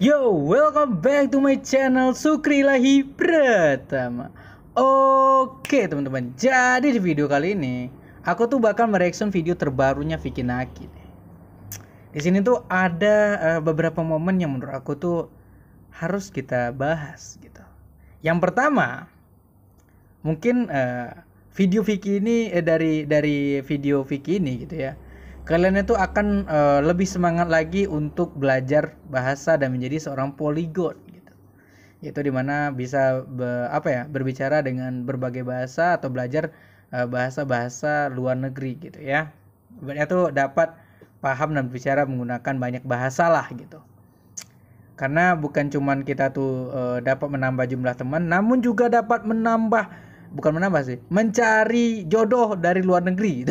Yo, welcome back to my channel Sukri Lahi Pratama. Oke, teman-teman. Jadi di video kali ini, aku tuh bakal mereaction video terbarunya Vicky Naki. Di sini tuh ada uh, beberapa momen yang menurut aku tuh harus kita bahas gitu. Yang pertama, mungkin uh, video Vicky ini eh, dari dari video Vicky ini gitu ya kalian itu akan uh, lebih semangat lagi untuk belajar bahasa dan menjadi seorang poligot gitu. Itu dimana bisa be, apa ya berbicara dengan berbagai bahasa atau belajar eh, bahasa-bahasa uh, luar negeri gitu ya. Berarti tuh dapat paham dan bicara menggunakan banyak bahasa lah gitu karena bukan cuman kita tuh uh, dapat menambah jumlah teman namun juga dapat menambah bukan menambah sih mencari jodoh dari luar negeri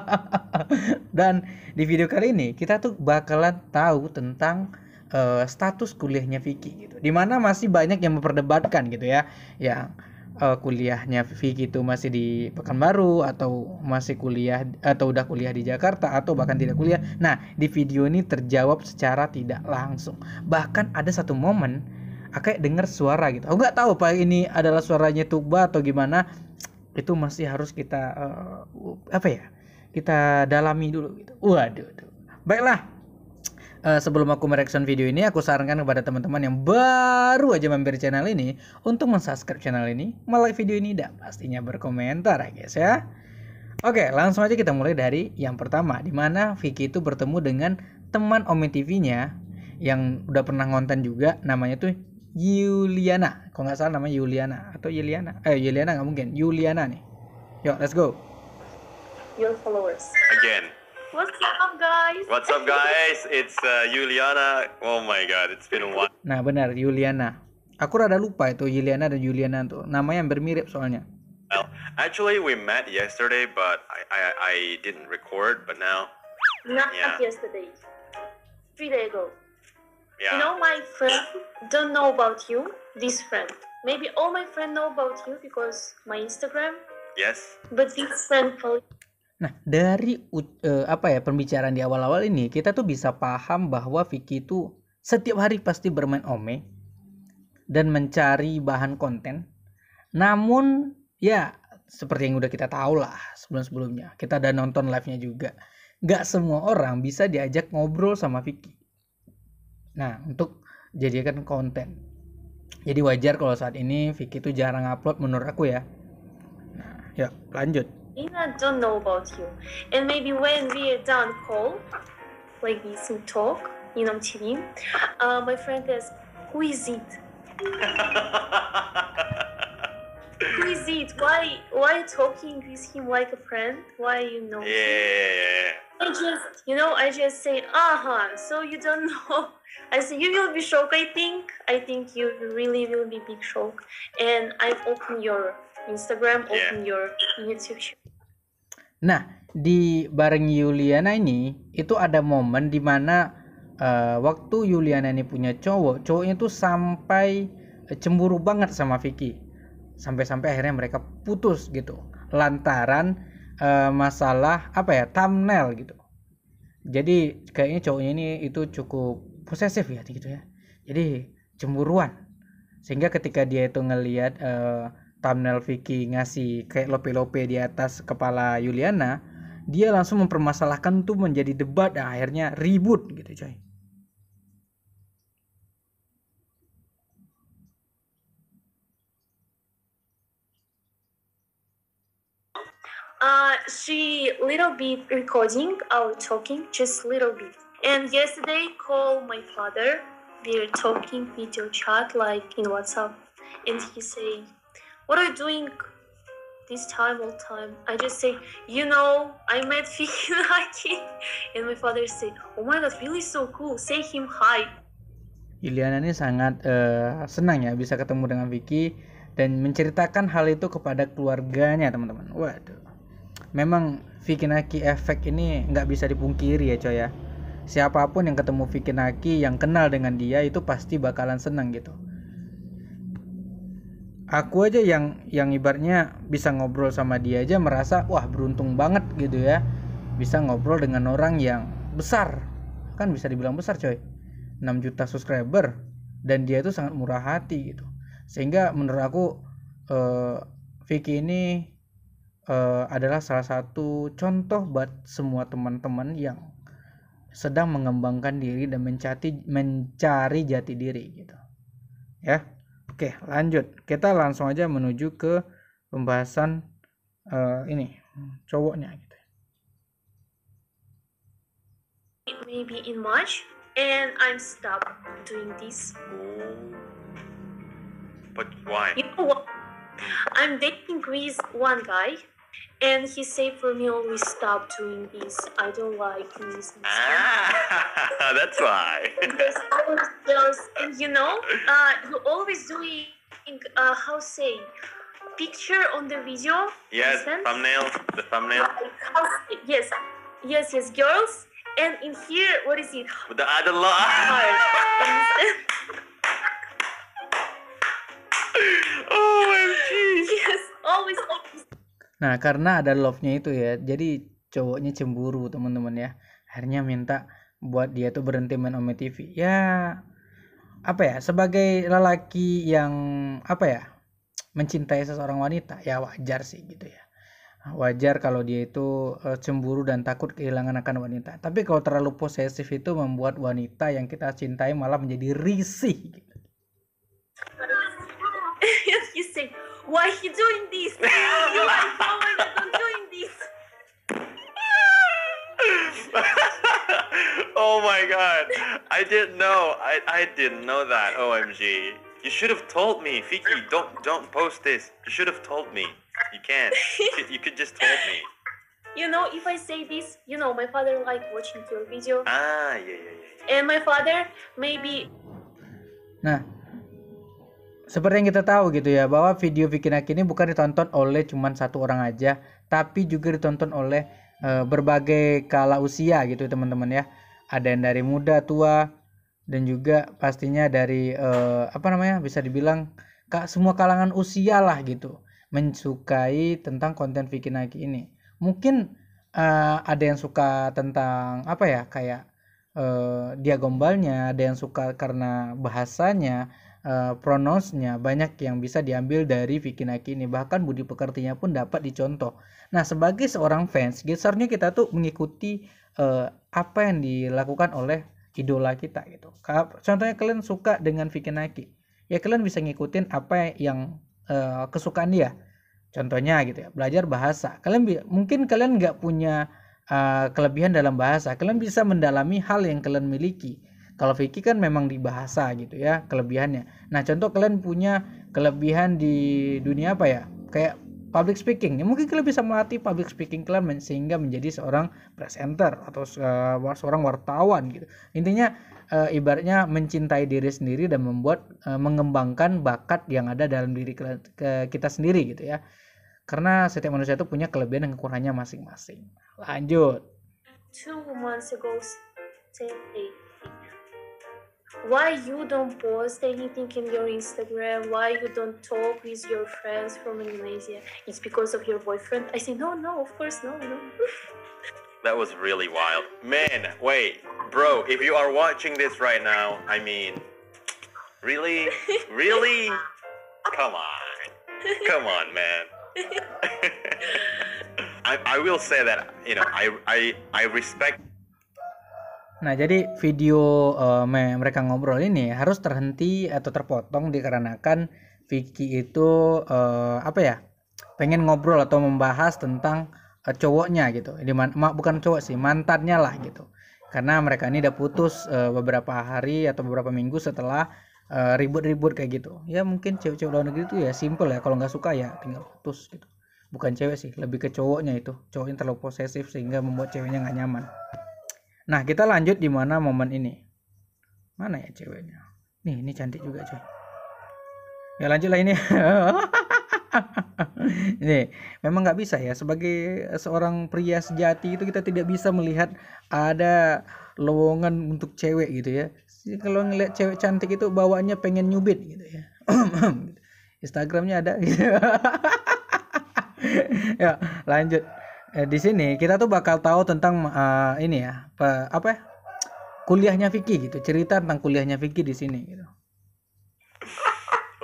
dan di video kali ini kita tuh bakalan tahu tentang uh, status kuliahnya Vicky gitu dimana masih banyak yang memperdebatkan gitu ya yang uh, kuliahnya Vicky itu masih di Pekanbaru atau masih kuliah atau udah kuliah di Jakarta atau bahkan tidak kuliah. Nah, di video ini terjawab secara tidak langsung. Bahkan ada satu momen kayak dengar suara gitu aku nggak tahu pak ini adalah suaranya tuba atau gimana itu masih harus kita uh, apa ya kita dalami dulu gitu waduh baiklah uh, sebelum aku mereaction video ini, aku sarankan kepada teman-teman yang baru aja mampir channel ini untuk mensubscribe channel ini, like video ini, dan pastinya berkomentar ya guys ya. Oke, langsung aja kita mulai dari yang pertama, di mana Vicky itu bertemu dengan teman Omi TV-nya yang udah pernah ngonten juga, namanya tuh Yuliana kok nggak salah nama Yuliana atau Yuliana eh Yuliana nggak mungkin Yuliana nih Yo, let's go your followers again What's up guys? What's up guys? It's uh, Oh my god, it's been a while. Nah benar, Yuliana. Aku rada lupa itu Yuliana dan Yuliana tuh. Namanya yang bermirip soalnya. Well, actually we met yesterday, but I I, I didn't record. But now. Not yeah. yesterday. Three days ago. Yeah. You know, my friend don't know about you, this friend. Maybe all my friend know about you because my Instagram. Yes. But this friend follow Nah, dari uh, apa ya pembicaraan di awal-awal ini, kita tuh bisa paham bahwa Vicky itu setiap hari pasti bermain ome dan mencari bahan konten. Namun ya seperti yang udah kita tahu lah sebelum-sebelumnya, kita udah nonton live-nya juga. Gak semua orang bisa diajak ngobrol sama Vicky. Nah, untuk jadikan konten. Jadi wajar kalau saat ini Vicky tuh jarang upload menurut aku ya. Nah, yuk lanjut. Ina don't know about you. And maybe when are done call, like this we talk in MTV, uh, my friend says who is it? who is it? Why why talking with him like a friend? Why you know? Yeah. Him? I just, you know, I just say, aha, uh-huh, so you don't know. I said, you will be shocked, I think. I think you really will be big shock. And I've opened your Instagram, yeah. open your YouTube channel. Nah, di bareng Yuliana ini, itu ada momen dimana uh, eh, waktu Yuliana ini punya cowok, cowoknya tuh sampai eh, cemburu banget sama Vicky. Sampai-sampai akhirnya mereka putus gitu. Lantaran uh, masalah apa ya thumbnail gitu jadi kayaknya cowoknya ini itu cukup posesif ya gitu ya jadi cemburuan sehingga ketika dia itu ngelihat uh, eh, thumbnail Vicky ngasih kayak lope-lope di atas kepala Yuliana dia langsung mempermasalahkan tuh menjadi debat dan akhirnya ribut gitu coy uh, she little bit recording our talking, just little bit. And yesterday, call my father. We are talking video chat like in WhatsApp, and he say, "What are you doing this time all time?" I just say, "You know, I met Fikinaki," and my father say, "Oh my god, really so cool. Say him hi." Iliana ini sangat uh, senang ya bisa ketemu dengan Vicky dan menceritakan hal itu kepada keluarganya teman-teman. Waduh memang Vicky Naki efek ini nggak bisa dipungkiri ya coy ya siapapun yang ketemu Vicky Naki yang kenal dengan dia itu pasti bakalan senang gitu aku aja yang yang ibaratnya bisa ngobrol sama dia aja merasa wah beruntung banget gitu ya bisa ngobrol dengan orang yang besar kan bisa dibilang besar coy 6 juta subscriber dan dia itu sangat murah hati gitu sehingga menurut aku eh, Vicky ini Eh, adalah salah satu contoh buat semua teman-teman yang sedang mengembangkan diri dan mencari mencari jati diri gitu. Ya. Oke, lanjut. Kita langsung aja menuju ke pembahasan uh, ini cowoknya gitu. It in March and I'm stop doing this. But why? You know what? Hmm. I'm dating with one guy And he said for me only stop doing this. I don't like this. Ah, that's why. because I was jealous, and you know, uh, you always doing uh, how say picture on the video. Yes, thumbnail, the thumbnail. Like, yes, yes, yes, girls. And in here, what is it? With the other law. oh, jeez. Yes, always, always Nah, karena ada love-nya itu ya. Jadi cowoknya cemburu, teman-teman ya. Akhirnya minta buat dia tuh berhenti main Ome TV. Ya apa ya? Sebagai lelaki yang apa ya? mencintai seseorang wanita, ya wajar sih gitu ya. Wajar kalau dia itu e, cemburu dan takut kehilangan akan wanita. Tapi kalau terlalu posesif itu membuat wanita yang kita cintai malah menjadi risih gitu Why you doing this? you are going doing this. oh my god. I didn't know. I, I didn't know that, OMG. You should have told me, Fiki, don't don't post this. You should have told me. You can't. You could, you could just told me. You know, if I say this, you know, my father like watching your video. Ah, yeah, yeah, yeah. And my father maybe. Nah, seperti yang kita tahu gitu ya bahwa video Vicky Vikinaki ini bukan ditonton oleh cuman satu orang aja tapi juga ditonton oleh e, berbagai kala usia gitu teman-teman ya ada yang dari muda tua dan juga pastinya dari e, apa namanya bisa dibilang kak semua kalangan usia lah gitu mensukai tentang konten Vicky Naki ini mungkin e, ada yang suka tentang apa ya kayak dia gombalnya ada yang suka karena bahasanya uh, pronosnya banyak yang bisa diambil dari Vicky Naki ini bahkan budi pekertinya pun dapat dicontoh. Nah sebagai seorang fans gesernya kita tuh mengikuti uh, apa yang dilakukan oleh idola kita gitu. Contohnya kalian suka dengan Vicky Naki ya kalian bisa ngikutin apa yang uh, kesukaan dia. Contohnya gitu ya belajar bahasa. Kalian mungkin kalian nggak punya uh, kelebihan dalam bahasa. Kalian bisa mendalami hal yang kalian miliki kalau Vicky kan memang di bahasa gitu ya kelebihannya. Nah, contoh kalian punya kelebihan di dunia apa ya? Kayak public speaking. Ya mungkin kalian bisa melatih public speaking kalian sehingga menjadi seorang presenter atau eh, seorang wartawan gitu. Intinya uh, ibaratnya mencintai diri sendiri dan membuat uh, mengembangkan bakat yang ada dalam diri ke kita sendiri gitu ya. Karena setiap manusia itu punya kelebihan dan kekurangannya masing-masing. Lanjut. why you don't post anything in your Instagram, why you don't talk with your friends from Indonesia? It's because of your boyfriend. I say, no, no, of course, no, no. that was really wild. Man, wait, bro, if you are watching this right now, I mean, really? Really? Come on. Come on, man. I, I will say that, you know, I, I, I respect Nah, jadi video uh, mereka ngobrol ini harus terhenti atau terpotong dikarenakan Vicky itu uh, apa ya? pengen ngobrol atau membahas tentang uh, cowoknya gitu. ini mak bukan cowok sih, mantannya lah gitu. Karena mereka ini udah putus uh, beberapa hari atau beberapa minggu setelah ribut-ribut uh, kayak gitu. Ya mungkin cewek-cewek luar negeri itu ya simple ya kalau nggak suka ya tinggal putus gitu. Bukan cewek sih, lebih ke cowoknya itu. Cowoknya terlalu posesif sehingga membuat ceweknya nggak nyaman. Nah, kita lanjut di mana momen ini. Mana ya ceweknya? Nih, ini cantik juga, coy. Ya lanjutlah ini. Nih, memang nggak bisa ya sebagai seorang pria sejati itu kita tidak bisa melihat ada lowongan untuk cewek gitu ya. Kalau ngeliat cewek cantik itu bawaannya pengen nyubit gitu ya. Instagramnya ada. Gitu. ya, lanjut eh, di sini kita tuh bakal tahu tentang uh, ini ya apa, apa ya kuliahnya Vicky gitu cerita tentang kuliahnya Vicky di sini gitu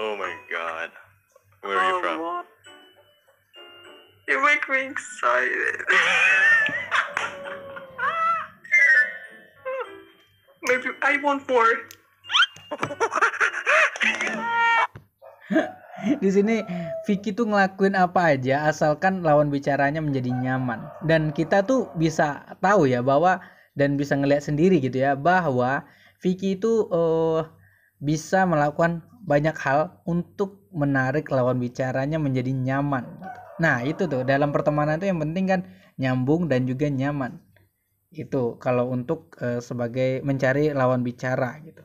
oh my god where are you oh, from oh, you make me excited maybe I want more di sini Vicky tuh ngelakuin apa aja asalkan lawan bicaranya menjadi nyaman dan kita tuh bisa tahu ya bahwa dan bisa ngeliat sendiri gitu ya bahwa Vicky itu uh, bisa melakukan banyak hal untuk menarik lawan bicaranya menjadi nyaman. Nah itu tuh dalam pertemanan itu yang penting kan nyambung dan juga nyaman. Itu kalau untuk uh, sebagai mencari lawan bicara gitu.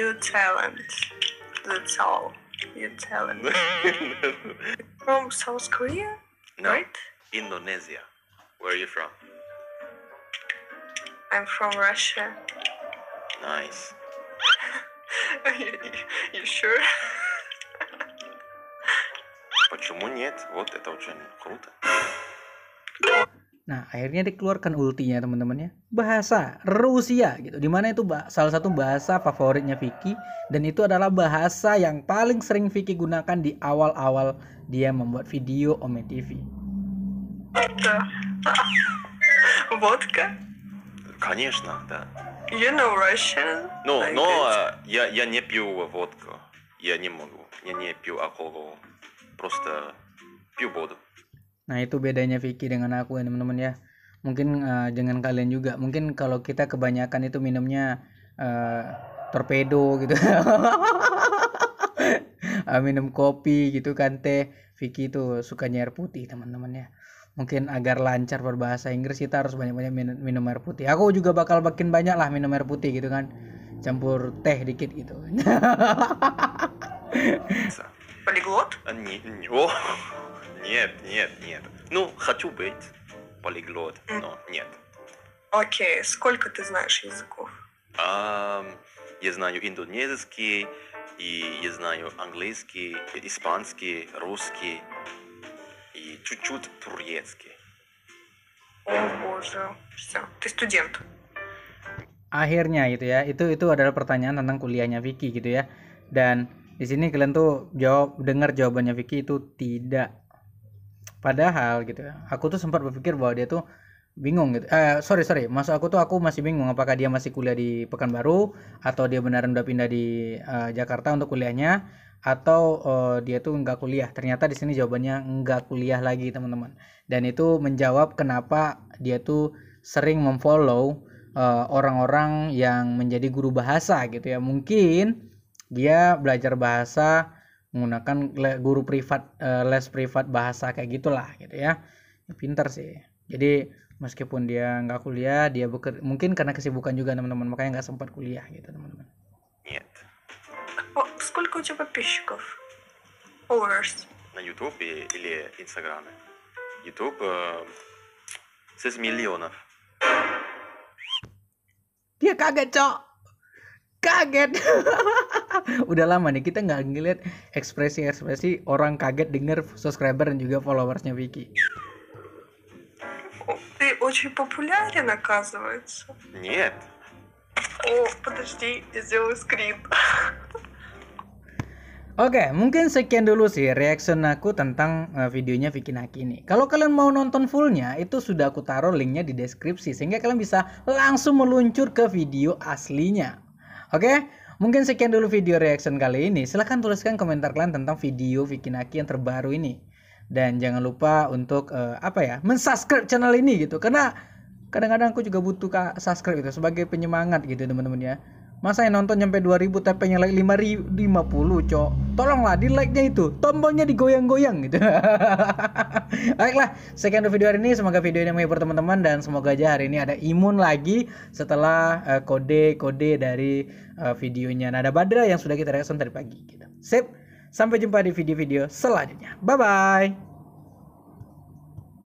Your talent. That's all. Your talent. from South Korea? No. Right? Indonesia. Where are you from? I'm from Russia. Nice. you, you sure? Почему нет? Вот это очень круто. Nah, akhirnya dikeluarkan ultinya teman-temannya. Bahasa Rusia gitu. di mana itu salah satu bahasa favoritnya Vicky dan itu adalah bahasa yang paling sering Vicky gunakan di awal-awal dia membuat video Ome TV. Водка? Конечно, да. You know Russian? No, no no, uh, э, я, я не пью водку. Я не могу. Я не пью алкоголь. Просто пью воду. Nah itu bedanya Vicky dengan aku ya teman-teman ya. Mungkin uh, dengan kalian juga. Mungkin kalau kita kebanyakan itu minumnya uh, torpedo gitu. Ah, minum kopi gitu kan teh. Vicky itu suka air putih teman-teman ya mungkin agar lancar berbahasa Inggris kita harus banyak-banyak minum, minum air putih. Aku juga bakal bikin banyak lah minum air putih gitu kan, campur teh dikit gitu. Pretty Нет, нет, нет. Ну, хочу быть полиглот, но нет. Окей, okay. сколько ты знаешь языков? А, я знаю индонезийский, и я знаю английский, испанский, русский и чуть-чуть турецкий. О боже, все, ты студент. Akhirnya gitu ya, itu itu adalah pertanyaan tentang kuliahnya Vicky gitu ya. Dan di sini kalian tuh jawab dengar jawabannya Vicky itu tidak padahal gitu aku tuh sempat berpikir bahwa dia tuh bingung gitu. Eh, sorry sorry, maksud aku tuh aku masih bingung apakah dia masih kuliah di Pekanbaru atau dia benar udah pindah di uh, Jakarta untuk kuliahnya atau uh, dia tuh nggak kuliah. Ternyata di sini jawabannya nggak kuliah lagi teman-teman. Dan itu menjawab kenapa dia tuh sering memfollow orang eh, orang-orang yang menjadi guru bahasa gitu ya. Mungkin dia belajar bahasa menggunakan guru privat eh, les privat bahasa kayak gitulah gitu ya. ya pinter sih jadi meskipun dia nggak kuliah dia beker mungkin karena kesibukan juga teman-teman makanya nggak sempat kuliah gitu teman-teman Нет. Сколько у тебя подписчиков? Followers? На YouTube или Instagram? YouTube eh, Dia kaget, Cok kaget udah lama nih kita nggak ngeliat ekspresi ekspresi orang kaget denger subscriber dan juga followersnya Vicky ты очень популярен, оказывается. Нет. О, подожди, сделаю скрин. Oke, okay, mungkin sekian dulu sih reaction aku tentang э, videonya Vicky Naki ini. Kalau kalian mau nonton fullnya, itu sudah aku taruh linknya di deskripsi sehingga kalian bisa langsung meluncur ke video aslinya. Oke, mungkin sekian dulu video reaction kali ini. Silahkan tuliskan komentar kalian tentang video Vicky Naki yang terbaru ini. Dan jangan lupa untuk uh, apa ya, mensubscribe channel ini gitu. Karena kadang-kadang aku juga butuh subscribe itu sebagai penyemangat gitu teman-teman ya. Masa yang nonton nyampe 2000 tapi yang like lima puluh, cok Tolonglah di like-nya itu Tombolnya digoyang-goyang gitu Baiklah sekian untuk video hari ini Semoga video ini menghibur teman-teman Dan semoga aja hari ini ada imun lagi Setelah eh, kode-kode uh, dari uh, videonya Nada Badra Yang sudah kita reaction tadi pagi gitu. Sip Sampai jumpa di video-video selanjutnya Bye-bye